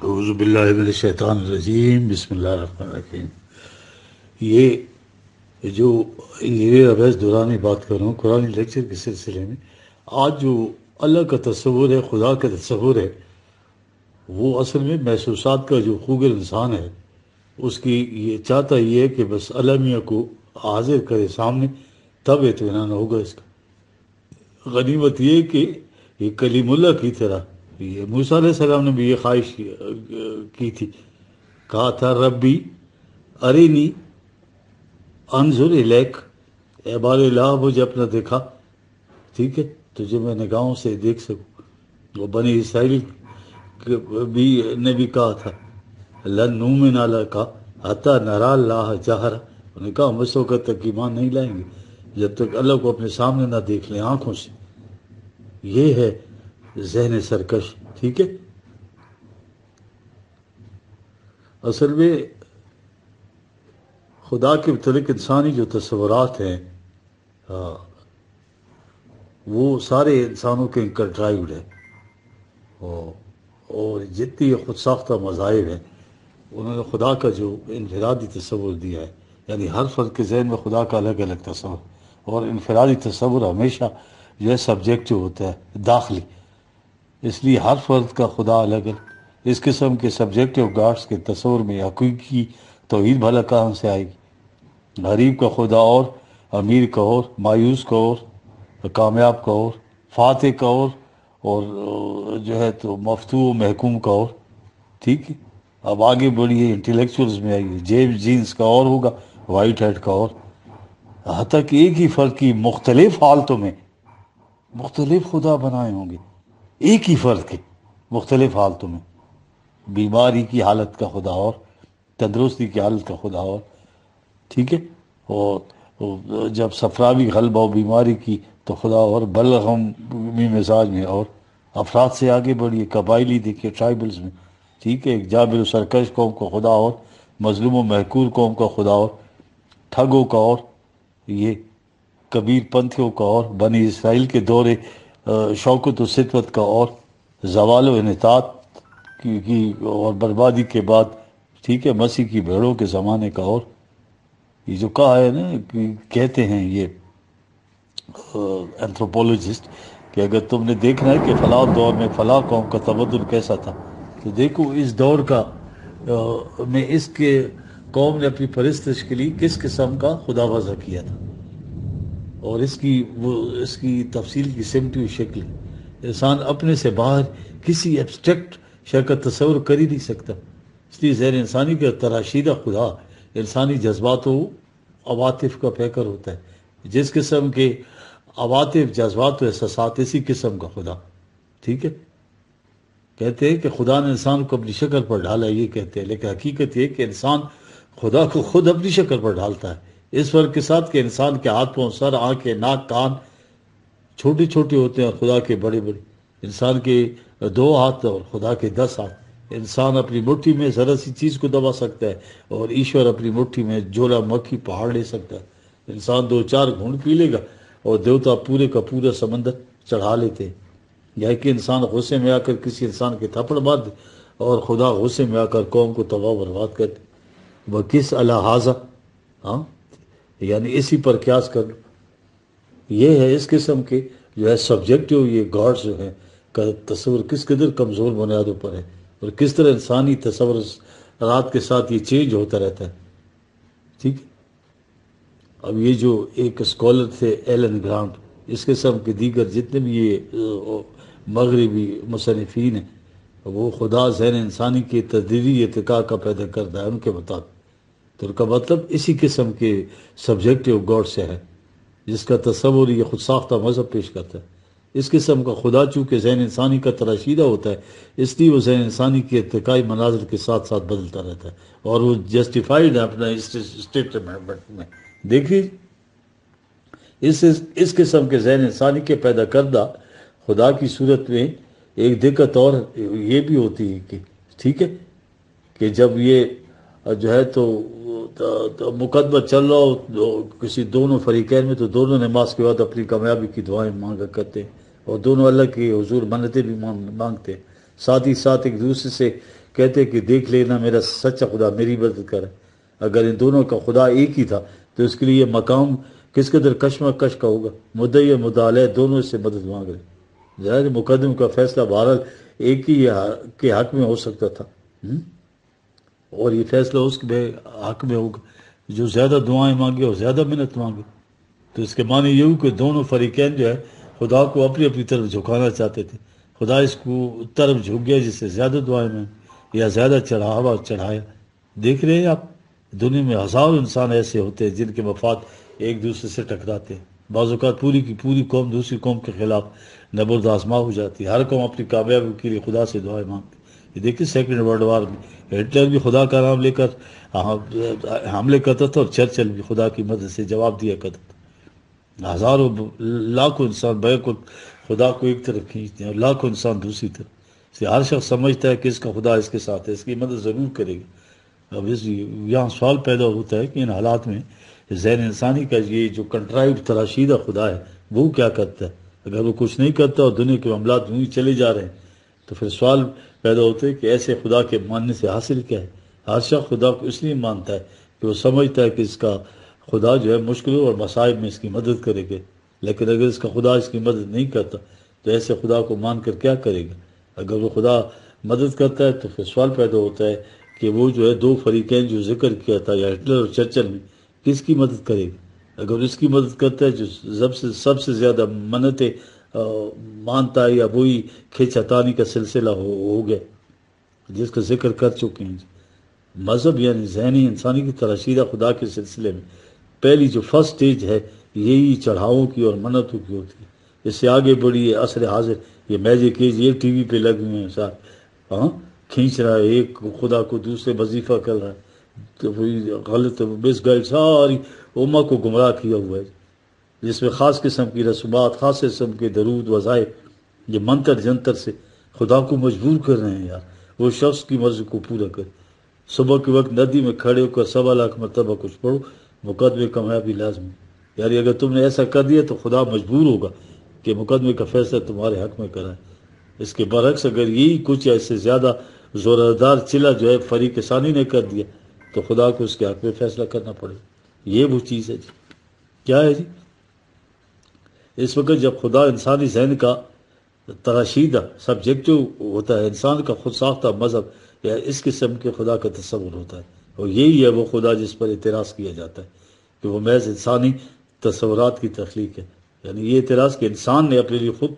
बिस्मिल्लाहिर्रहमानिर्रहीम बिस्मिल्लाहिर्रहमानिर्रहीम ये जो ये अवैध दौरान बात कर रहा हूँ कुरान लेक्चर के सिलसिले में आज जो अल्लाह का तस्वुर है खुदा का तस्वुर है वो असल में महसूस का जो खूगर इंसान है उसकी ये चाहता ही है कि बस अलमिया को हाजिर करे सामने तब इतमान होगा इसका गनीमत ये कि ये कलीमुल्ला की तरह मूसा सलाम ने भी ये ख्वाहिश की थी कहा था अरे नी अनजुर इलेक एबाल इलाह मुझे अपना देखा ठीक है तुझे मैं निगाहों से देख सकूँ वो बनी इसराइल भी ने भी कहा था लन नू में नाला का हता नरा लाह जहरा उन्हें कहा हम उस वक्त तक ईमान नहीं लाएंगे जब तक अल्लाह को अपने सामने ना देख लें आंखों से ये है जहन सरकश ठीक है असल में खुदा के मतलब इंसानी जो तस्वरत हैं हाँ, वो सारे इंसानों के ड्राइवड है और जितनी खुद साख्ता मजाब हैं उन्होंने खुदा का जो इनफरादी तस्वुर दिया है यानी हर फर्द के जहन में खुदा का अलग अलग तस्वर और इनफरादी तस्वर हमेशा जो है सब्जेक्टिव होता है दाखिली इसलिए हर फर्द का खुदा अलग है इस किस्म के सब्जेक्टिव गार्ड्स के तस्वर में हकीकी तोहद भला कहाँ से आएगी गरीब का खुदा और अमीर का और मायूस का और कामयाब का और फातह का और और जो है तो मफतू महकूम का और ठीक है अब आगे बढ़िए इंटेलेक्चुअल्स में आइए जेब जीन्स का और होगा वाइट हेड का और हत एक ही फर्क की मुख्तलिफ हालतों में मुख्तलिफ खुदा बनाए होंगे एक ही फ़र्द के मुख्तलिफ हालतों में बीमारी की हालत का खुदा और तंदरुस्ती की हालत का खुदा और ठीक है और जब सफरावी गलबा और बीमारी की तो खुदा और बलगम मिजाज में और अफराद से आगे बढ़िए कबाइली देखिए ट्राइबल्स में ठीक है एक जाबिल सरकश कौम का खुदा और मजलूम महकूर कौम का खुदा और ठगों का और ये कबीर पंथियों का और बनी इसराइल के दौरे शौकत तो व सितवत का और जवाल व इनतात की, और बर्बादी के बाद ठीक है मसीह की भेड़ों के ज़माने का और ये जो कहा है ना कि कहते हैं ये एंथ्रोपोलॉजिस्ट कि अगर तुमने देखना है कि फलाह दौर में फलाह कौम का तमदन कैसा था तो देखो इस दौर का में इसके कौम ने अपनी परस्तश के लिए किस किस्म का खुदा किया था और इसकी वो इसकी तफसील की सिमटी शक्ल इंसान अपने से बाहर किसी एब्स्ट्रैक्ट शय का तस्वर कर ही नहीं सकता इसलिए जहर इंसानी का तराशीदा खुदा इंसानी जज्बात व अवातिफ का पैकर होता है जिस किस्म के अवातिफ जज्बात व एहसास इसी किस्म का खुदा ठीक है कहते हैं कि खुदा ने इंसान को अपनी शक्ल पर ढाला ये कहते हैं लेकिन हकीकत यह कि इंसान खुदा को खुद अपनी शक्ल पर ढालता है ईश्वर के साथ के इंसान के हाथों सर आंखें नाक कान छोटे छोटे होते हैं और खुदा के बड़े बड़े इंसान के दो हाथ और खुदा के दस हाथ इंसान अपनी मुट्ठी में जरा सी चीज़ को दबा सकता है और ईश्वर अपनी मुट्ठी में झोला मक्खी पहाड़ ले सकता है इंसान दो चार घूंढ पी लेगा और देवता पूरे का पूरा समंदर चढ़ा लेते हैं यह कि इंसान गुस्से में आकर किसी इंसान के थप्पड़ मार दे और खुदा गुस्से में आकर कौम को तबाह बर्बाद कर दे वह किस अलाहाजा हाँ यानी इसी पर क्यास कर लो ये है इस किस्म के जो है सब्जेक्टिव ये गॉड्स जो है का तस्वर किस कदर कमज़ोर बुनियादों पर है और किस तरह इंसानी तस्वर रात के साथ ये चेंज होता रहता है ठीक अब ये जो एक स्कॉलर थे एलन ग्रांट इस किस्म के दीगर जितने भी ये मगरबी मुसनफिन हैं वो खुदा जहन इंसानी के तदीरी इतका का पैदा करता है उनके मुताबिक तो उनका मतलब इसी किस्म के सब्जेक्टिव गॉड से है जिसका तस्वुर यह खुद साख्ता मज़हब पेश करता है इस किस्म का खुदा चूँकि जहन इंसानी का तराशीदा होता है इसलिए वो जहन इंसानी के इरतकाई मनाजर के साथ साथ बदलता रहता है और वो जस्टिफाइड है अपना स्टेटमेंट में देखिए इस इस किस्म के जहन इंसानी के पैदा करदा खुदा की सूरत में एक दिक्कत और ये भी होती है कि ठीक है कि जब ये जो है तो तो, तो मुकदमा चल रहा हो दो, तो किसी दोनों फरीकैन में तो दोनों नमाज के बाद अपनी कामयाबी की दुआएं मांगा करते हैं और दोनों अल्लाह की हजूर मन्नतें भी मांगते हैं साथ ही साथ एक दूसरे से कहते कि देख लेना मेरा सच्चा खुदा मेरी मदद कर अगर इन दोनों का खुदा एक ही था तो इसके लिए मकाम किस कदर कश का होगा मुद्दे मुदाल दोनों से मदद मांग रहे जहर मुकदम का फैसला बहरहाल एक ही के हक में हो सकता था हुँ? हम्म? और ये फैसला उसके भी हक में होगा जो ज़्यादा दुआएं मांगे और ज़्यादा मिन्नत मांगे तो इसके माने ये हुए कि दोनों फरीकैन जो है खुदा को अपनी अपनी तरफ झुकाना चाहते थे खुदा इसको तरफ झुक गया जिससे ज़्यादा दुआएं मांगी या ज़्यादा चढ़ावा चढ़ाया देख रहे हैं आप दुनिया में हज़ारों इंसान ऐसे होते हैं जिनके मफाद एक दूसरे से टकराते हैं बाज़ात पूरी की पूरी कौम दूसरी कौम के खिलाफ नबरदाजमा हो जाती है हर कौम अपनी कामयाबी के लिए खुदा से दुआएं मांगती ये देखिए सेकेंड वर्ल्ड वार में हिटलर भी खुदा का नाम लेकर हाँ, हमले करता था और चर्चल भी खुदा की मदद से जवाब दिया करता था हजारों लाखों इंसान भय को खुदा को एक तरफ खींचते हैं और लाखों इंसान दूसरी तरफ इसलिए हर शख्स समझता है कि इसका खुदा इसके साथ है इसकी मदद ज़रूर करेगी अब इस यहाँ सवाल पैदा होता है कि इन हालात में जैन इंसानी का ये जो कंट्राइव तराशीदा खुदा है वो क्या करता है अगर वो कुछ नहीं करता और दुनिया के मामला यूँ ही चले जा रहे हैं तो फिर सवाल पैदा होते हैं कि ऐसे खुदा के मानने से हासिल क्या है हर शख्स खुदा को इसलिए मानता है कि वो समझता है कि इसका खुदा जो है मुश्किलों और मसाइब में इसकी मदद करेगा लेकिन अगर इसका खुदा इसकी मदद नहीं करता तो ऐसे खुदा को मान कर क्या करेगा अगर वो खुदा मदद करता है तो फिर सवाल पैदा होता है कि वो जो है दो फरीकें जो जिक्र किया था या हिटलर और चर्चल ने किसकी मदद करेगा अगर इसकी मदद करता है जो सबसे सबसे ज़्यादा मन्नतें मानता है या वही खेचतानी का सिलसिला हो, हो गया जिसका जिक्र कर चुके हैं मज़हब यानी जहनी इंसानी की तरशीदा खुदा के सिलसिले में पहली जो फर्स्ट स्टेज है यही चढ़ावों की और मन्नतों की होती है इससे आगे बढ़ी है असर हाजिर ये मैजिक केज ये टी वी पर लगे हुए हैं सर हाँ खींच रहा है एक खुदा को दूसरे वजीफा कर रहा है तो वही गलत बेस गाइड सारी उमा को गुमराह किया हुआ है जिसमें ख़ास किस्म की रसूबात ख़ास किस्म के दरूद वज़ाए ये मंत्र जंतर से खुदा को मजबूर कर रहे हैं यार वो शख्स की मर्ज़ को पूरा कर सुबह के वक्त नदी में खड़े होकर सवा लाख मरतबा कुछ पढ़ो मुकदमे कामयाबी लाजमी यार अगर तुमने ऐसा कर दिया तो खुदा मजबूर होगा कि मुकदमे का फैसला तुम्हारे हक में कराए इसके बरक्स अगर यही कुछ ऐसे ज़्यादा जोरदार चिला जो है फरीक सानी ने कर दिया तो खुदा को उसके हक में फैसला करना पड़ेगा ये वो चीज़ है जी क्या है जी इस वक्त जब खुदा इंसानी जहन का तराशीदा सब्जेक्टिव होता है इंसान का खुद साख्ता मज़हब या इस किस्म के खुदा का तस्वुर होता है और यही है वो खुदा जिस पर इतराज़ किया जाता है कि वह महज इंसानी तस्वरत की तख्लीक है यानी ये इतराज़ कि इंसान ने अपने लिए खुद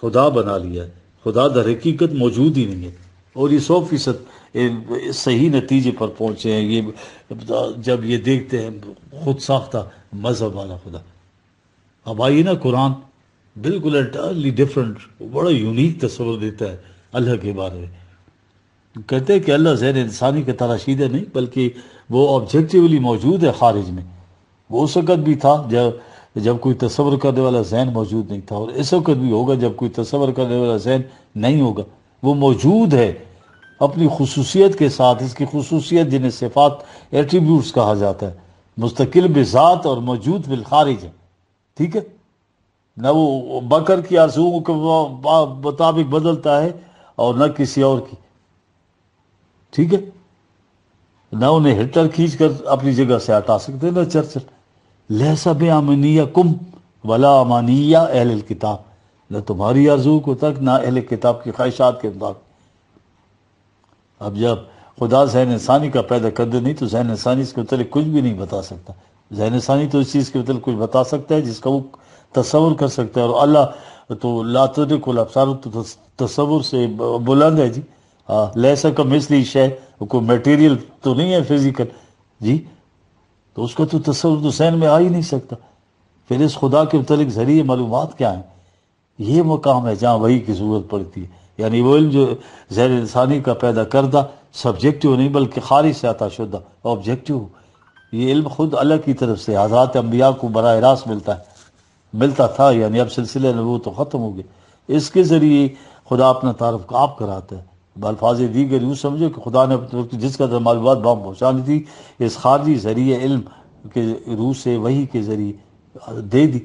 खुदा बना लिया है खुदा दर हकीकत मौजूद ही नहीं है और ये सौ फीसद सही नतीजे पर पहुँचे हैं ये जब ये देखते हैं खुद साख्ता मज़हब वाला खुदा अब आइए ना कुरान बिल्कुल एंटायरली डिफरेंट बड़ा यूनिक तस्वर देता है अल्लाह के बारे में कहते हैं कि अल्लाह जहन इंसानी के तराशीद है नहीं बल्कि वो ऑब्जेक्टिवली मौजूद है खारिज में वो उस वक़्त भी था जब जब कोई तस्वर करने वाला जहन मौजूद नहीं था और इस वक्त भी होगा जब कोई तस्वर करने वाला जहन नहीं होगा वो मौजूद है अपनी खसूसियत के साथ इसकी खसूसियत जिन्हें सिफात एट्रीब्यूट्स कहा जाता है मुस्तकिल बिजात और मौजूद बिल खारिज है ठीक है न वो बकर की आंसुओं के मुताबिक बदलता है और न किसी और की ठीक है न उन्हें हिटर खींच कर अपनी जगह से हटा सकते न चर्चर लहसा बे आमनिया कुम वला अमानिया अहल किताब न तुम्हारी आरजू को तक ना अहल किताब की ख्वाहिशात के मुताबिक अब जब खुदा जहन इंसानी का पैदा कर दे नहीं तो जहन इंसानी इसके मुतल कुछ भी नहीं बता सकता जहनसानी तो इस चीज़ के मतलब कुछ बता सकता है जिसका वो तस्वुर कर सकता है और अल्लाह तो लातर को लफसार तो तस्वुर से बुलंद है जी हाँ लहसा का मिसली शह कोई मटेरियल तो नहीं है फिजिकल जी तो उसका तो तस्वुर तो सहन में आ ही नहीं सकता फिर इस खुदा के मतलब जरिए मालूम क्या हैं ये मकाम है जहाँ वही की जरूरत पड़ती है यानी वो इन जो जहर इंसानी का पैदा करदा सब्जेक्टिव नहीं बल्कि ख़ारिश से आता शुदा ऑब्जेक्टिव ये इल्म खुद अल्लाह की तरफ से हजरत अम्बिया को बरह रास्त मिलता है मिलता था यानी अब सिलसिले वो तो ख़त्म हो गए इसके ज़रिए खुदा अपना तारफ आप कराता है दी गई यूँ समझो कि खुदा ने जिसका कदर मालूम बाम पहुँचानी थी इस खारजी ज़रिए इल्म के रूह से वही के ज़रिए दे दी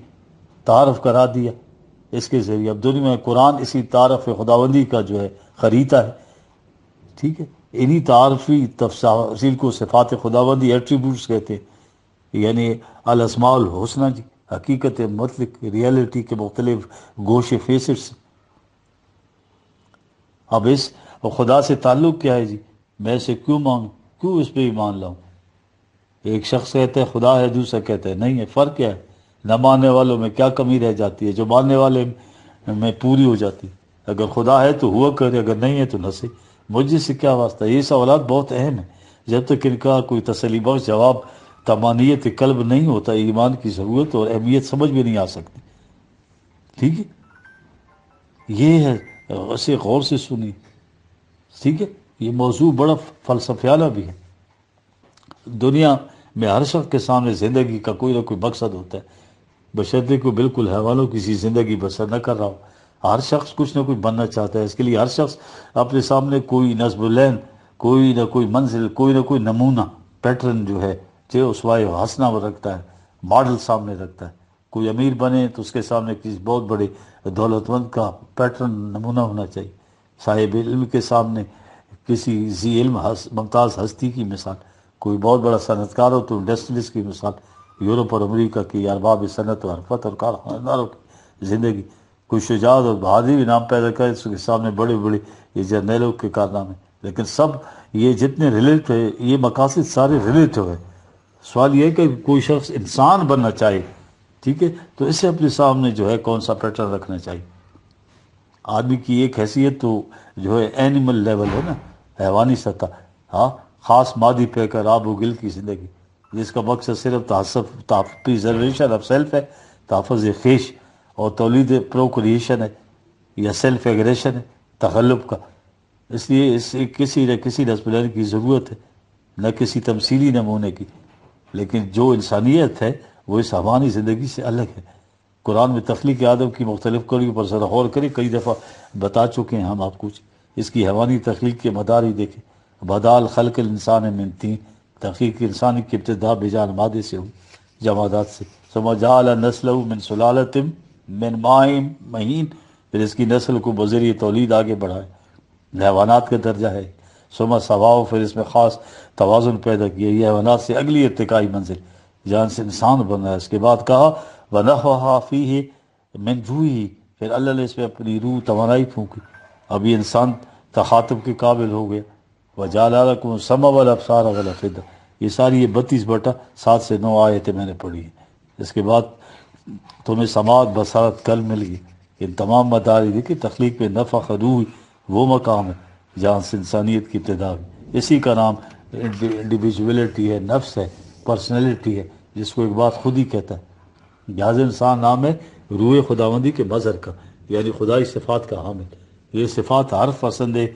तारफ करा दिया इसके ज़रिए अब दुनिया में कुरान इसी तारफ खुदाबंदी का जो है ख़रीदा है ठीक है इन्हीं तारफ़ी तफसील को सिफात खुदावंदी एट्रीब्यूट्स कहते हैं यानी अलसमाल हौसना जी हकीकत मतलब रियलिटी के मुख्तलिफ गोश फेसट्स अब इस खुदा से ताल्लुक़ क्या है जी मैं इसे क्यों मांगू क्यों इस पर ईमान लाऊँ एक शख्स कहता है खुदा है दूसरा कहता है नहीं है फ़र्क क्या है न मानने वालों में क्या कमी रह जाती है जो मानने वाले में पूरी हो जाती है अगर खुदा है तो हुआ करे अगर नहीं है तो न सही मुझे से क्या वास्ता ये सवालत बहुत अहम है जब तक इनका कोई तसली बख्श जवाब तमानियत कल्ब नहीं होता ईमान की ज़रूरत और अहमियत समझ में नहीं आ सकती ठीक है ये है ऐसे गौर से सुनी ठीक है ये मौजू बड़ा फलसफियाला भी है दुनिया में हर शख्स के सामने ज़िंदगी का कोई ना कोई मकसद होता है बशर्ते को बिल्कुल हैवानों किसी ज़िंदगी बसर न कर रहा हो हर शख्स कुछ ना कुछ बनना चाहता है इसके लिए हर शख्स अपने सामने कोई लैन कोई ना कोई मंजिल कोई ना कोई नमूना पैटर्न जो है जो उसवाए हंसना रखता है मॉडल सामने रखता है कोई अमीर बने तो उसके सामने किसी बहुत बड़े दौलतमंद का पैटर्न नमूना होना चाहिए साहिब इल्म के सामने किसी जी इल्म हस, मुमताज़ हस्ती की मिसाल कोई बहुत बड़ा सनतकार हो तो इंडस्ट्रीज की मिसाल यूरोप और अमेरिका की अरबाब सनत और हरफत और कारखानदारों की ज़िंदगी कोई शुजात और बहादुर भी नाम पैदा करे इसके तो सामने बड़े बड़े ये जर्नैलों के कारनामे लेकिन सब ये जितने रिलेट है ये मकासद सारे रिलेट हुए सवाल ये है कि कोई शख्स इंसान बनना चाहिए ठीक है तो इसे अपने सामने जो है कौन सा पैटर्न रखना चाहिए आदमी की एक हैसियत तो जो है एनिमल लेवल है ना हैवानी सतह हाँ ख़ास मादी पैकर आब गिल की ज़िंदगी जिसका मकसद सिर्फ तहसफ तहफी ऑफ सेल्फ है तहफ़ खेश और तोलीद प्रोक्रिएशन है या सेल्फ एग्रेशन है तखलब का इसलिए इसे किसी न किसी रसमलन की ज़रूरत है न किसी तमसीली नमूने की लेकिन जो इंसानियत है वो इस हवानी ज़िंदगी से अलग है कुरान में तख्लीक आदम की मुख्तलिफ कड़ियों पर ज़रा गौर करें कई दफ़ा बता चुके हैं हम आप कुछ इसकी हवानी तख्लीक के मदार ही देखें बदाल खलक इंसान में तीन तहकीक इंसान की इब्तदा बेजान मादे से हुई जमादात से समझा नस्ल मिन सलालतम मनमाय महीन फिर इसकी नस्ल को बजरी तोलीद आगे बढ़ाए हैवानात का दर्जा है सुमा सवाओ फिर इसमें ख़ास तोज़ुन पैदा किया यह हैवानात से अगली इरतकाई मंजिल जान से इंसान बना है इसके बाद कहा व हाफी है जू ही फिर अल्लाह ने इसमें अपनी रूह तोानाई फूकी अभी इंसान तखातब के काबिल हो गया व जाला को समा वाला अफसार वाला फिदा ये सारी ये बत्तीस बटा सात से नौ आए थे मैंने पढ़ी है इसके बाद तुम्हें समात बसात कल मिलगी इन तमाम मदारी की तख्लीक में नफ़ा खरूज वो मकाम है जहाँ से इंसानियत की इब्तदा इसी का नाम इंडिविजुअलिटी है नफ्स है पर्सनैलिटी है जिसको एक बात खुद ही कहता है जहाज इंसान नाम है रूह खुदावंदी के मजहर का यानी खुदाई सिफात का हामिल ये सिफात हर पसंद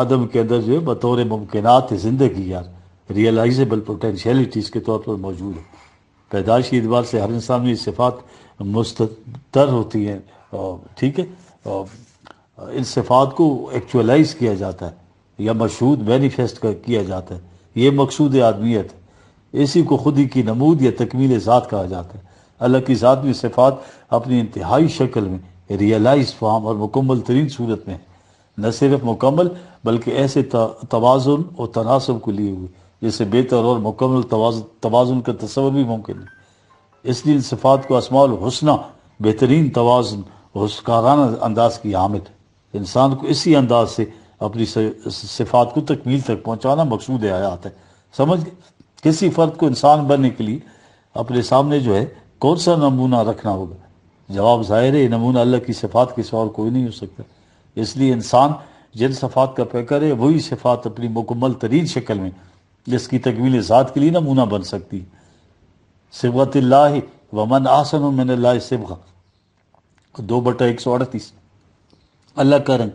आदम के अंदर जो है बतौर मुमकिन ज़िंदगी यार रियलाइजेबल पोटेंशलिटीज़ के तौर पर मौजूद है के एतबार से हर इंसान में ये सिफात मुस्तर होती हैं ठीक है और इन सिफात को एक्चुअलाइज किया जाता है या मशहूद मैनिफेस्ट किया जाता है ये मकसूद आदमियत है इसी को खुद ही की नमूद या तकमील ज़ात कहा जाता है अल्लाह की ज़ात में सिफात अपनी इंतहाई शक्ल में रियलाइज फॉर्म और मुकम्मल तरीन सूरत में है न सिर्फ मुकम्मल बल्कि ऐसे तोज़ुन और तनासब को लिए हुए जिससे बेहतर और मुकम्मल तोज़ुन का तस्वर भी मुमकिन है इसलिए इन सफात को असमाल हसना बेहतरीन तोज़ुन हसकाराना अंदाज की आमद है इंसान को इसी अंदाज से अपनी सिफ़ात को तकमील तक पहुँचाना मकसूद आयात है समझ किसी फ़र्द को इंसान बनने के लिए अपने सामने जो है कौन सा नमूना रखना होगा जवाब ज़ाहिर है नमूना अल्लाह की सफात के सवाल कोई नहीं हो सकता इसलिए इंसान जिन सफात का पैकर है वही सफात अपनी मुकम्मल तरीन शक्ल में जिसकी तकवील ज़ात के लिए नमूना बन सकती सिबत वमन आसन ला सिब दो बटा एक सौ अड़तीस अल्लाह का रंग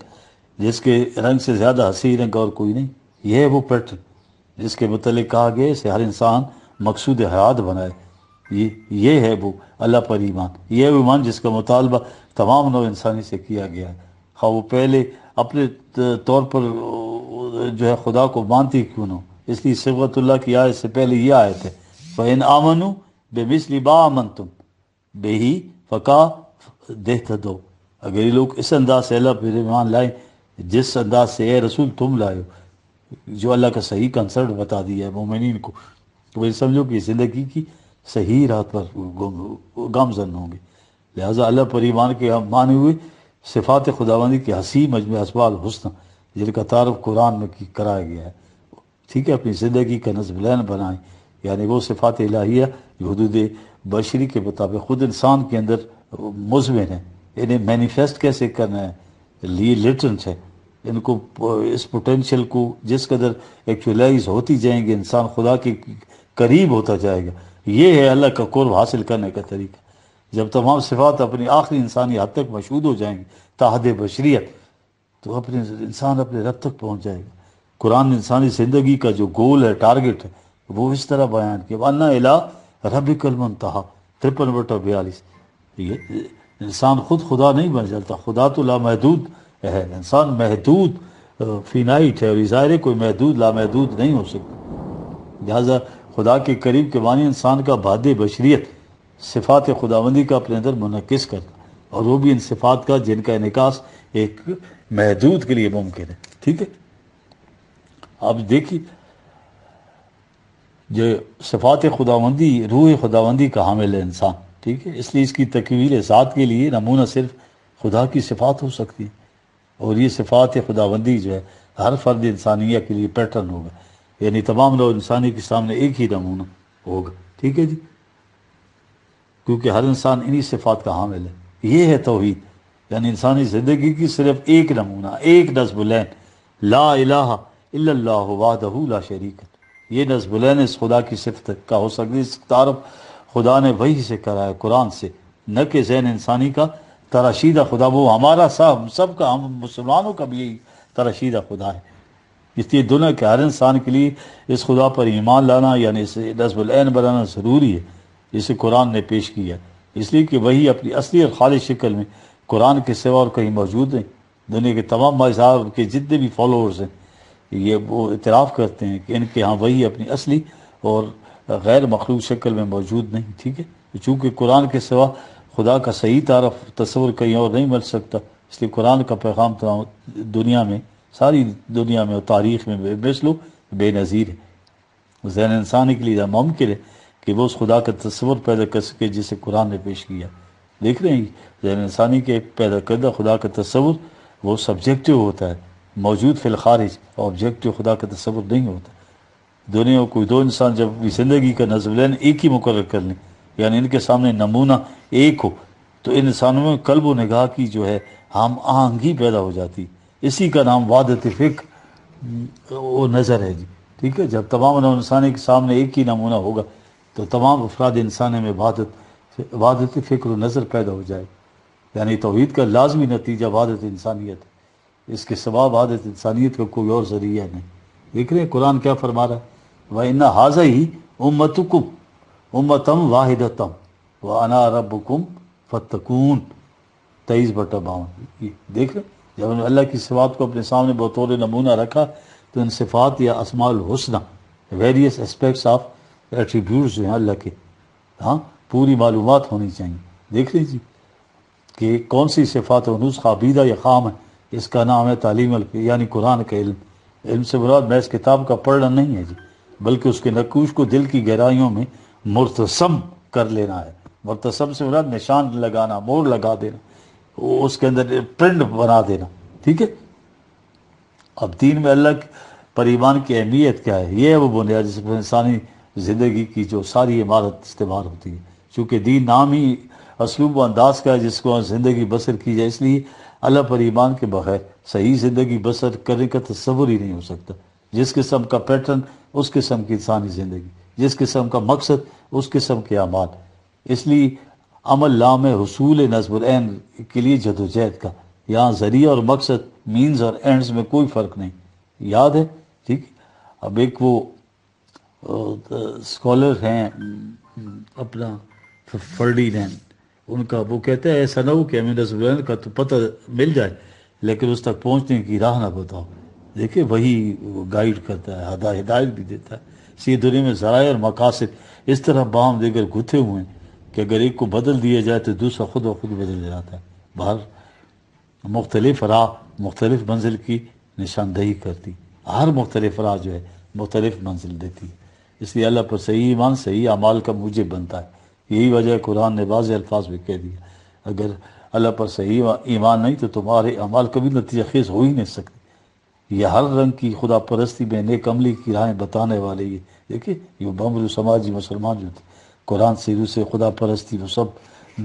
जिसके रंग से ज़्यादा हसी रंग और कोई नहीं यह है वो पैटर्न जिसके मतलब कहा गया इसे हर इंसान मकसूद हयात बनाए ये ये है वो अल्लाह पर ईमान यह वो ईमान जिसका मुतालबा तमाम नौ इंसानी से किया गया है हाँ वो पहले अपने तौर पर जो है खुदा को मानती क्यों ना हो इसलिए सिबतुल्ला की आयत से पहले ये आयत है फ़ैन आमनु बेमिसली बा तुम बेही फ़का देहत दो अगर ये लोग इस अंदाज से अल्लाह पर ईमान लाए जिस अंदाज से ए रसूल तुम लाए जो अल्लाह का सही कंसर्ट बता दिया है मोमिन को तो वही समझो कि ज़िंदगी की सही राह पर गामजन होंगे लिहाजा अल्लाह पर ईमान के माने हुए सिफात खुदाबंदी के हसी मजम असबाल हुसन जिनका तारफ़ कुरान में कराया गया है ठीक है अपनी ज़िंदगी का नज़ लैन बनाएँ यानी वो सिफात इलाहिया हदूद बशरी के मुताबिक ख़ुद इंसान के अंदर मुजमिन है इन्हें मैनिफेस्ट कैसे करना है ली लिटेंट है इनको इस पोटेंशियल को जिस कदर एक्चुअलाइज होती जाएंगे इंसान खुदा के करीब होता जाएगा ये है अल्लाह का कौर हासिल करने का तरीका जब तमाम सिफात अपनी आखिरी इंसानी हद तक मशहूद हो जाएंगी ताहद बशरीत तो अपने इंसान अपने रब तक पहुँच जाएगा कुरान इंसानी ज़िंदगी का जो गोल है टारगेट है वो इस तरह बयान किया वाना अला रबिकल मनतहा तिरपन और बयालीस ये इंसान खुद खुदा नहीं बन जाता खुदा तो लामहदूद है इंसान महदूद फिनाइट है और इजारे कोई महदूद लामहदूद नहीं हो सकता लिहाजा खुदा के करीब के मानी इंसान का बाद बशरीत सिफात खुदाबंदी का अपने अंदर मुनकस करना और वो भी इन सिफात का जिनका इनकास एक महदूद के लिए मुमकिन है ठीक है आप देखिए जो सिफात खुदावंदी रूह खुदावंदी का हामिल है इंसान ठीक है इसलिए इसकी तकवील सात के लिए नमूना सिर्फ खुदा की सिफात हो सकती है और ये सिफात खुदाबंदी जो है हर फर्द इंसानिया के लिए पैटर्न होगा यानी तमाम लोग इंसानी के सामने एक ही नमूना होगा ठीक है जी क्योंकि हर इंसान इन्हीं सिफात का हामिल है ये है तोहहीद यानी इंसानी ज़िंदगी की सिर्फ एक नमूना एक नस्बुलैन ला इलाहा वाहदहूला शरीक ये नजबुलैन इस खुदा की सिफत का हो सकती इस तारफ खुदा ने वही से करा है कुरान से न कि जैन इंसानी का तराशीदा खुदा वो हमारा सा हम सब का हम मुसलमानों का भी यही तराशीदा खुदा है इसलिए दुनिया के हर इंसान के लिए इस खुदा पर ईमान लाना यानी इसे नजबुलैन बनाना ज़रूरी है इसे कुरान ने पेश किया इसलिए कि वही अपनी असली और खाली शिकल में कुरान के सिवा और कहीं मौजूद हैं दुनिया के तमाम मजहब के जितने भी फॉलोअर्स हैं ये वो इतराफ़ करते हैं कि इनके यहाँ वही अपनी असली और गैर मखलूक शक्ल में मौजूद नहीं ठीक है चूँकि कुरान के सिवा खुदा का सही तारफ तस्वर कहीं और नहीं मिल सकता इसलिए कुरान का पैगाम तो दुनिया में सारी दुनिया में और तारीख में बेमसलू बेनज़ीर है जहन इंसान के लिए मुमकिन है कि वो उस खुदा का तस्वर पैदा कर सके जिसे कुरान ने पेश किया देख रहे हैं जहन इंसानी के पैदा करदा खुदा का तस्वर वो सब्जेक्टिव होता है मौजूद फिलखारिज ऑब्जेक्ट खुदा का तस्वुर नहीं होता दुनिया कोई दो इंसान जब भी ज़िंदगी का नजर लें एक ही मुकर कर लें यानी इनके सामने नमूना एक हो तो इन इंसानों में कल्ब व निगाह की जो है हम आहंगी पैदा हो जाती इसी का नाम वादत फ़िक वो नज़र है जी ठीक है जब तमाम इंसान के सामने एक ही नमूना होगा तो तमाम अफराद इंसान में वादत वादत फ़िक्र नज़र पैदा हो जाए यानी तोहद का लाजमी नतीजा वादत इंसानियत है इसके सवाब आदत इंसानियत का कोई और जरिया नहीं देख रहे हैं कुरान क्या फरमा रहा है वह इन्ना हाज ही कुम उम्मतम तम व अना कुम फतकून तेईस बटा बावन देख रहे जब उन्होंने अल्लाह की सिफात को अपने सामने बतौर नमूना रखा तो इन सिफात या असमाल हसना वेरियस एस्पेक्ट्स ऑफ एट्रीब्यूट जो हैं अल्लाह के हाँ पूरी मालूम होनी चाहिए देख लीजिए कि कौन सी सिफात हनूस खाबीदा या खाम है इसका नाम है तालीम यानी कुरान का इल्म इल्म से मुराद महज किताब का पढ़ना नहीं है जी बल्कि उसके नकूश को दिल की गहराइयों में मुरतसम कर लेना है मुरतसम से मुराद निशान लगाना मोर लगा देना उसके अंदर प्रिंट बना देना ठीक है अब दीन में अल्लाह परिवान की अहमियत क्या है यह है वो बुनियाद जिस पर इंसानी ज़िंदगी की जो सारी इमारत इस्तेमाल होती है चूंकि दीन नाम ही असलूब अंदाज का है जिसको ज़िंदगी बसर की जाए इसलिए अल्लाह पर ईमान के बगैर सही ज़िंदगी बसर करने का तस्वुर ही नहीं हो सकता जिस किस्म का पैटर्न उस किस्म की इंसानी ज़िंदगी जिस किस्म का मकसद उस किस्म के अमाल इसलिए अमल लाम हसूल नजबुल के लिए जदोजहद का यहाँ जरिया और मकसद मीन्स और एंड्स में कोई फ़र्क नहीं याद है ठीक अब एक वो स्कॉलर हैं अपना फर्डीनैंड उनका वो कहते हैं ऐसा ना हो कि अमीन रसुल्लैन का तो पता मिल जाए लेकिन उस तक पहुँचने की राह ना बताओ देखिए वही गाइड करता है हदा हिदायत भी देता है इसी दुनिया में जराए और मकासद इस तरह बाम देकर गुथे हुए हैं कि अगर एक को बदल दिया जाए तो दूसरा खुद व खुद बदल जाता है बाहर मुख्तलिफ राह मुख्तलिफ मंजिल की निशानदही करती हर मुख्तलिफ राह जो है मुख्तलिफ मंजिल देती है इसलिए अल्लाह पर सही ईमान सही अमाल का मुझे बनता है यही वजह कुरान ने बाज़ अल्फाज भी कह दिया अगर अल्लाह पर सही ईमान नहीं तो तुम्हारे अमाल कभी नतीजा खेज हो ही नहीं सकते यह हर रंग की खुदा परस्ती में नेक अमली की राहें बताने वाले ये देखिए ये बमरू समाजी मुसलमान जो थे कुरान से रूसे खुदा परस्ती वो सब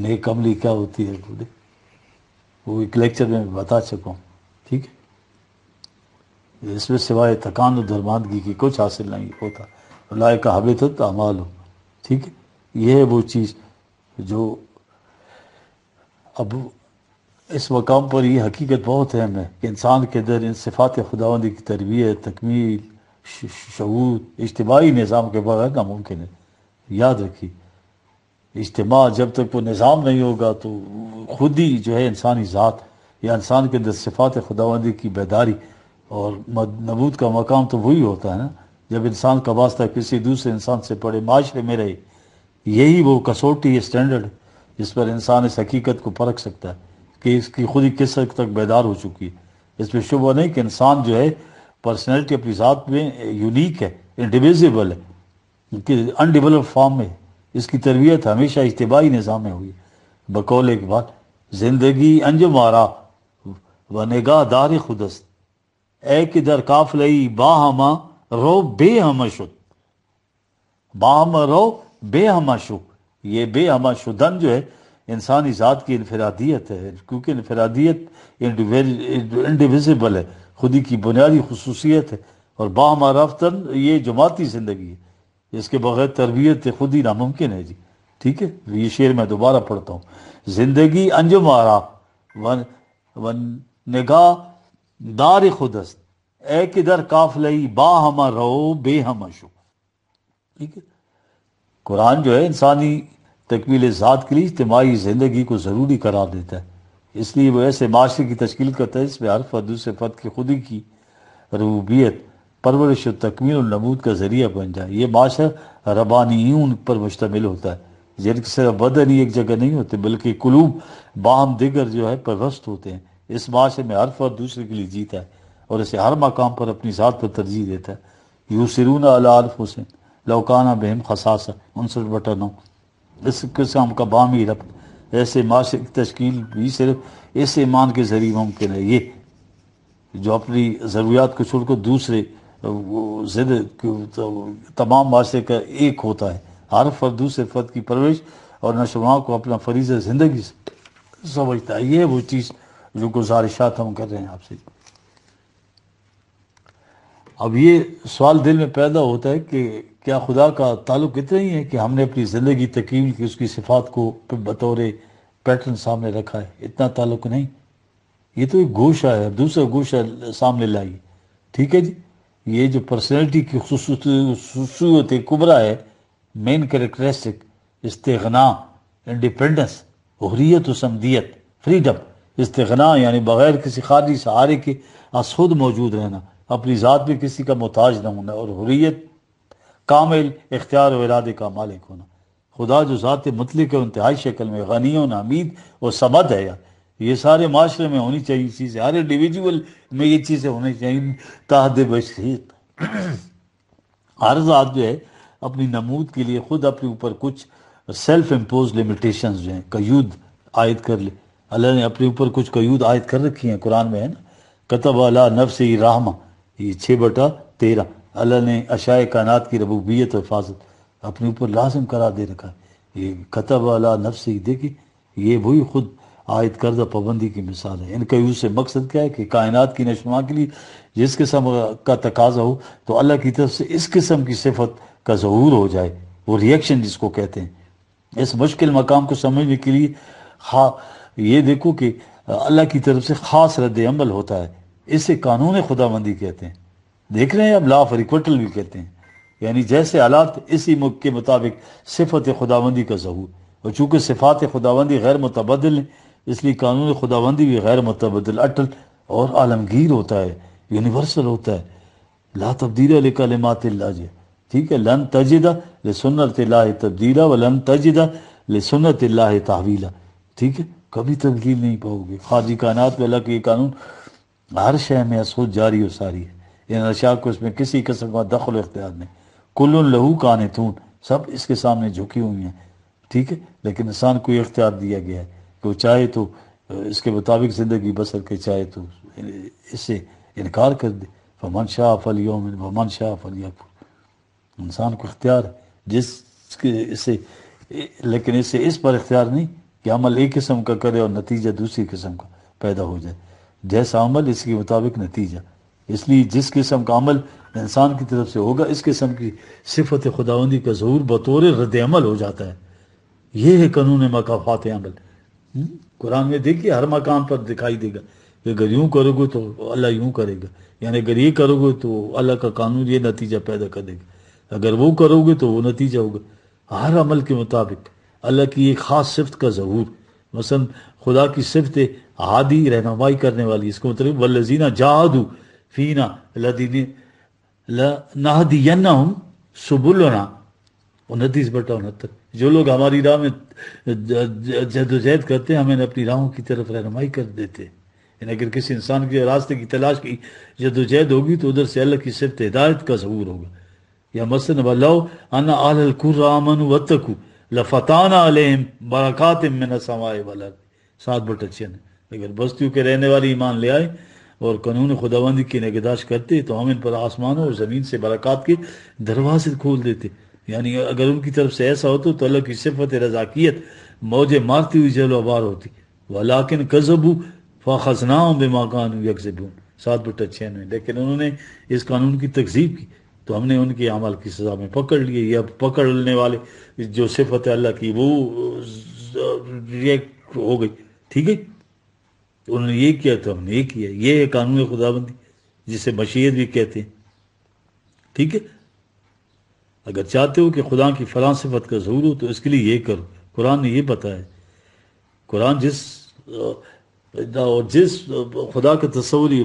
नेक अमली क्या होती है बोले वो एक लेक्चर में बता चुका हूँ ठीक है इसमें सिवाय थकान और दरमानगी की कुछ हासिल नहीं होता लाए का तो अमाल हो ठीक है ये है वो चीज़ जो अब इस मकाम पर यह हकीकत बहुत अहम है कि इंसान के अंदर इन सिफात खुदावंद की तरबियत तकमील शूद इज्तमाही निज़ाम के बगैर नामुमकिन है याद रखी इज्तम जब तक वो निज़ाम नहीं होगा तो खुद ही जो है इंसानी ज़ात या इंसान के अंदर सिफात खुदावंदी की बेदारी और नबूद का मकाम तो वही होता है ना जब इंसान का वास्ता किसी दूसरे इंसान से पड़े माशरे में रहे यही वो कसौटी स्टैंडर्ड जिस पर इंसान इस हकीकत को परख सकता है कि इसकी खुद ही किस हद तक बेदार हो चुकी है इसमें शुभ नहीं कि इंसान जो है पर्सनैलिटी अपनी ज़ात में यूनिक है इंडिविजिबल है कि अनडिवेलप फॉर्म में इसकी तरबियत हमेशा इज्तबाही निज़ाम में हुई बकौल एक बात जिंदगी अंजमारा आरा व निगाह दार खुदस्त ए कि दर काफ लई बाहमा रो बेहम शुद बाहम रो बेहमाशु ये बेहमाशुदन जो है इंसानी ज़ात की इनफरादियत है क्योंकि इनफरादियत इंडिविजिबल है खुदी की बुनियादी खसूसियत है और बाहमा रफ्तन ये जमाती ज़िंदगी है इसके बगैर तरबियत खुद ही नामुमकिन है जी ठीक है ये शेर मैं दोबारा पढ़ता हूँ ज़िंदगी अंजुम आरा वन वन निगाह दार खुदस्त ए किधर काफ लई बा हमा रहो बे ठीक है कुरान जो है इंसानी तकमील ज़ात के लिए इज्तमाही ज़िंदगी को ज़रूरी करार देता है इसलिए वो ऐसे माशरे की तश्कील करता है इसमें हर फर्द से फर्द की खुदी की रबूबियत परवरिश तकमील और नमूद का ज़रिया बन जाए ये माशा रबानी पर मुश्तमिल होता है जिनके सिर्फ बदन ही एक जगह नहीं होते बल्कि कुलूब बाम दिगर जो है परवस्त होते हैं इस माशरे में हर फर्द दूसरे के लिए जीता है और इसे हर मकाम पर अपनी ज़ात पर तरजीह देता है यूसरून अला अल्फ हुसैन लौकाना बेहम खसास उनसठ बटा नौ इस किस्म का बामी रब ऐसे माशिक की तश्कील भी सिर्फ इस ईमान के ज़रिए मुमकिन है ये जो अपनी ज़रूरियात को छोड़कर दूसरे जिद तो तमाम माशरे का एक होता है हर फर्द दूसरे फर्द की परवरिश और नशुमा को अपना फरीज ज़िंदगी समझता है ये वो चीज़ जो गुजारिशात हम कर रहे हैं आपसे अब ये सवाल दिल में पैदा होता है कि क्या खुदा का ताल्लुक इतना ही है कि हमने अपनी ज़िंदगी तकील की उसकी सिफात को बतौर पैटर्न सामने रखा है इतना ताल्लुक नहीं ये तो एक गोशा है दूसरा गोशा सामने लाइए ठीक है जी ये जो पर्सनैलिटी की खसूसियत कुबरा है मेन करेक्टरिस्टिक इसतना इंडिपेंडेंस हरीत वसमदियत फ्रीडम इसतना यानी बगैर किसी खारी सहारे के असुद मौजूद रहना अपनी ज़ात भी किसी का मोहताज ना होना और हुरियत कामिल इख्तियार और इरादे का मालिक होना खुदा जो ज़ात मतलक है इंतहाई शक्ल में गनी और हमीद और समद है यार ये सारे माशरे में होनी चाहिए चीज़ें हर इंडिविजुअल में ये चीज़ें होनी चाहिए तहद बशीत हर ज़ात जो है अपनी नमूद के लिए खुद अपने ऊपर कुछ सेल्फ इम्पोज लिमिटेशन जो हैं कयूद आयद कर ले अल्लाह ने अपने ऊपर कुछ कयूद आयद कर रखी हैं कुरान में है ना कतब अला नफ्स राहमा ये छः बटा तेरह अल्लाह ने अशाय कानात की रबूबियत और हिफाजत अपने ऊपर लाजम करा दे रखा है ये खतब अला नफ्स ही देखिए ये भी खुद आयद करदा पाबंदी की मिसाल है इनका यूज से मकसद क्या है कि कायनात की नशुमा के लिए जिस किस्म का तकाजा हो तो अल्लाह की तरफ से इस किस्म की सिफत का जहूर हो जाए वो रिएक्शन जिसको कहते हैं इस मुश्किल मकाम को समझने के लिए हा ये देखो कि अल्लाह की तरफ से ख़ास रद्द अमल होता है इसे कानून खुदाबंदी कहते हैं देख रहे हैं अब लाफ रिक्वटल भी कहते हैं यानी जैसे हालात इसी मुख के मुताबिक सिफत खुदाबंदी का जहूर और चूंकि सिफात खुदाबंदी गैर मुतबदल है इसलिए कानून खुदाबंदी भी गैर मुतबदल अटल और आलमगीर होता है यूनिवर्सल होता है ला तब्दील कलमात जी ठीक है लन तजिदा ले सुनत ला तब्दीला व लन तजिदा ले सुनत ला तहवीला ठीक है कभी तब्दील नहीं पाओगे खाजी कायनात में अल्लाह के कानून हर शह में असूद जारी और सारी है इन अशा को इसमें किसी किस्म का दखल इख्तियार नहीं कुल लहू कान थून सब इसके सामने झुकी हुई हैं ठीक है लेकिन इंसान को इख्तियार दिया गया है कि वो चाहे तो इसके मुताबिक ज़िंदगी बसर के चाहे तो इससे इनकार कर दे फमन शाह फलियोम फमन शाह फलियापुर इंसान को इख्तियार जिसके इसे लेकिन इसे इस पर इख्तियार नहीं कि अमल एक किस्म का करे और नतीजा दूसरी किस्म का पैदा हो जाए जैसा अमल इसके मुताबिक नतीजा इसलिए जिस किस्म का अमल इंसान की तरफ से होगा इस किस्म की सिफत खुदावंदी का जहूर बतौर रद्द अमल हो जाता है यह है कानून मकाफात अमल हम्म? कुरान में देखिए हर मकाम पर दिखाई देगा कि अगर यूं करोगे तो अल्लाह यूं करेगा यानी अगर ये करोगे तो अल्लाह का कानून ये नतीजा पैदा कर देगा अगर वो करोगे तो वो नतीजा होगा हर अमल के मुताबिक अल्लाह की एक खास सिफत का जहूर मसन खुदा की सिफत आदि रहनुमाई करने वाली इसको मतलब वल्लजीना जादू फीना लदीन लहदियना हम सुबुलना उनतीस बटा उनहत्तर जो लोग हमारी राह में जदोजहद करते हैं हमें अपनी राहों की तरफ रहनुमाई कर देते हैं अगर किसी इंसान के रास्ते की तलाश की जदोजहद होगी तो उधर से अल्लाह की सिफत हिदायत का जबूर होगा या मसन वल्लाओ अना आलकुर आमन वतकू लफताना अलहम बरक़ात मिन समाए वलर सात बटे ने अगर बस्तियों के रहने वाले ईमान ले आए और कानून खुदाबंदी की निगदाश करते तो हम इन पर आसमानों और ज़मीन से बरक़ात के दरवाजे खोल देते यानी अगर उनकी तरफ से ऐसा हो तो अल्लाह की सिफत रजाकियत मौजे मारती हुई जल आबार होती वालाकिन कजबू फ़ाखजना बेमा माकान यकजबून सात अच्छे ने लेकिन उन्होंने इस कानून की तकजीब की तो हमने उनके अमल की सज़ा में पकड़ लिए या पकड़ने वाले जो सिफत अल्लाह की वो रिएक्ट हो गई ठीक है तो उन्होंने ये किया तो हमने ये किया ये है कानून खुदाबंदी जिसे मशीत भी कहते हैं ठीक है अगर चाहते हो कि खुदा की फलां सिफत का जरूर हो तो इसके लिए ये करो कुरान ने ये बताया कुरान जिस और जिस खुदा के तस्वरी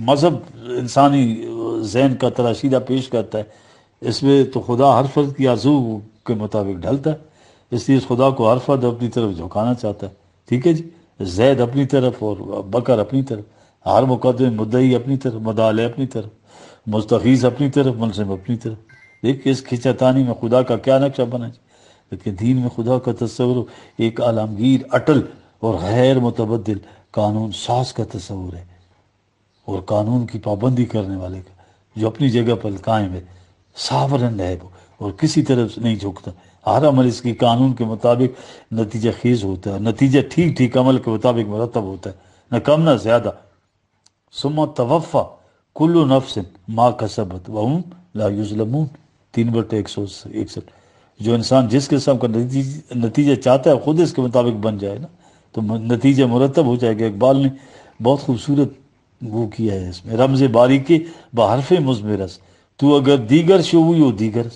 मज़हब इंसानी जहन का तराशीदा पेश करता है इसमें तो खुदा हर फर्द की आजू के मुताबिक ढलता है इसलिए इस खुदा को अरफद अपनी तरफ झुकाना चाहता है ठीक है जी जैद अपनी तरफ और बकर अपनी तरफ हर मुकदम मुद्दई अपनी तरफ मदाल अपनी तरफ मुस्तफ़ीज़ अपनी तरफ मुलसम अपनी तरफ देखिए इस खिंचातानी में खुदा का क्या नक्शा बना जी लेकिन दीन में खुदा का तस्वुर एक आलमगीर अटल और गैर मुतबदल कानून सास का तस्वर है और कानून की पाबंदी करने वाले का जो अपनी जगह पर कायम है सावरन है वो और किसी तरफ से नहीं झुकता हर अमल इसकी कानून के मुताबिक नतीजा खीज होता है नतीजा ठीक ठीक अमल के मुताबिक मरतब होता है न कम ना ज्यादा सुम तवफ़ा कुल्लु नफ्सिन माँ कसबत ला लाजलमून तीन बटे एक सौ इकसठ जो इंसान जिस किस्म का नतीजा नतीजा चाहता है खुद इसके मुताबिक बन जाए ना तो नतीजा मुरतब हो जाएगा इकबाल ने बहुत खूबसूरत वो किया है इसमें रमज बारी के बहरफ मुजमरस तू अगर दीगर शो हुई हो दीगर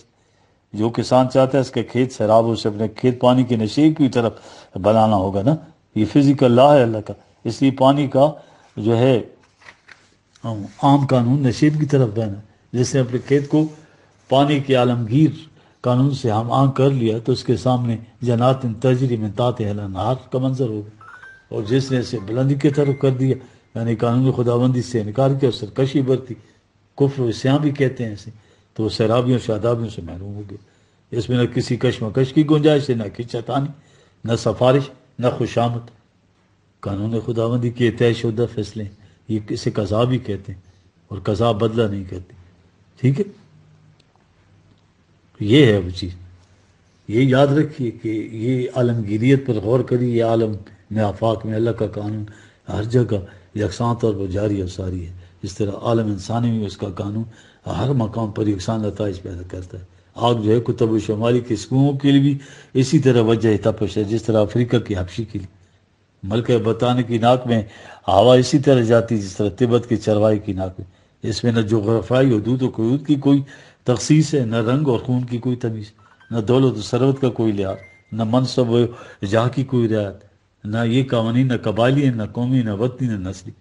जो किसान चाहता है इसके खेत शराब उसे अपने खेत पानी के नशीब की तरफ बनाना होगा ना ये फिजिकल ला है अल्लाह का इसलिए पानी का जो है आम कानून नशीब की तरफ बहना जैसे अपने खेत को पानी के आलमगीर कानून से हम आंख कर लिया तो उसके सामने जनात तजरी में तात नहार का मंजर होगा और जिसने इसे बुलंदी की तरफ कर दिया यानी कानून खुदाबंदी से इनकार किया सरकशी बरती कुफ्र श्याम भी कहते हैं इसे तो वो सैराबियों शादाबियों से महरूम हो गए इसमें न किसी कशमकश की गुंजाइश है न कि चतानी न सफारिश न खुशामद कानून खुदाबंदी के तय शुदा फैसले ये किसे कजा भी कहते हैं और कजा बदला नहीं कहते ठीक है ये है वो चीज़ ये याद रखिए कि ये आलमगीरीत पर गौर करिए आलम में आफाक में अल्लाह का कानून हर जगह यकसां तौर पर जारी और सारी है इस तरह आलम इंसानी में उसका कानून हर मकाम पर यकसान नतज पैदा करता है आग जो है कुतब शुमाली के स्कूलों के लिए भी इसी तरह वजह तपश है जिस तरह अफ्रीका की हबशी के लिए मल्क बताने की नाक में हवा इसी तरह जाती जिस तरह तिब्बत के चरवाई की नाक में इसमें न जोग्राफाई हदूद और कयूद की कोई तखसीस है न रंग और खून की कोई तमीज़ न दौलत सरवत का कोई लिहाज न मनसब जहाँ की कोई रियायत न ये कवानी न कबाली न कौमी न वतनी न नस्ली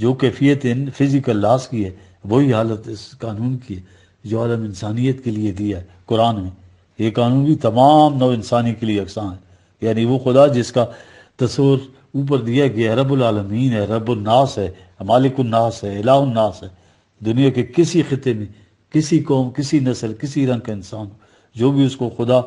जो कैफियत इन फिजिकल लॉस की है वही हालत इस कानून की है जो आलम इंसानियत के लिए दिया है कुरान में ये कानून भी तमाम नव इंसानी के लिए अकसा है यानी वो खुदा जिसका तस्वर ऊपर दिया गया रबालमीन है रबुलनास है मालिकन्नास है अलाउन्नास है दुनिया के किसी खत्े में किसी कौम किसी नस्ल किसी रंग का इंसान जो भी उसको खुदा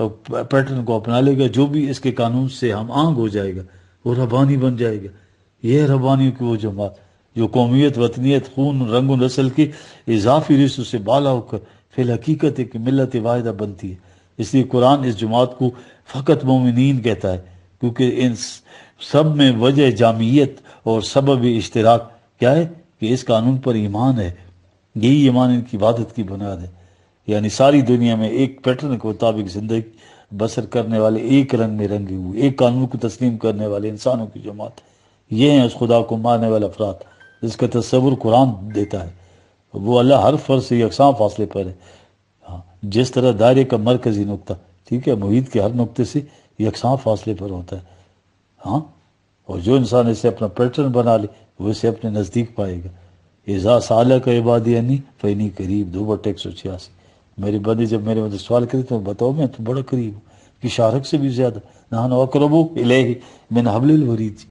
पैटर्न को अपना लेगा जो भी इसके कानून से हम आंग हो जाएगा वो रबानी बन जाएगा यह रबानियों की वो जमात जो कौमियत वतनीत खून रंग नस्ल की इजाफी रिश्तों से बाला होकर फिल हकीकत एक मिलत वाहिदा बनती है इसलिए कुरान इस जमात को फ़कत मोमिन कहता है क्योंकि इन सब में वजह जामियत और सबब इश्तराक क्या है कि इस कानून पर ईमान है यही ईमान इनकी इबादत की बुनियाद है यानी सारी दुनिया में एक पैटर्न के मुताबिक जिंदगी बसर करने वाले एक रंग में रंगे हुए एक कानून को तस्लीम करने वाले इंसानों की जमात है ये हैं उस खुदा को मानने वाले अफराद जिसका तस्वुर कुरान देता है वो अल्लाह हर फर्ज से यकसां फासले पर है हाँ जिस तरह दायरे का मरकजी नुकता ठीक है मुहित के हर नुकते से यकसां फासले पर होता है हाँ और जो इंसान इसे अपना पैटर्न बना ले वो इसे अपने नज़दीक पाएगा एजा साल का इबादी यानी फैनी करीब दो बटे एक सौ छियासी मेरी बंदी जब मेरे मतलब सवाल करी तो बताओ मैं तो बड़ा करीब हूँ कि शारक से भी ज़्यादा नहाना करबो इले मैंने हबल वरीद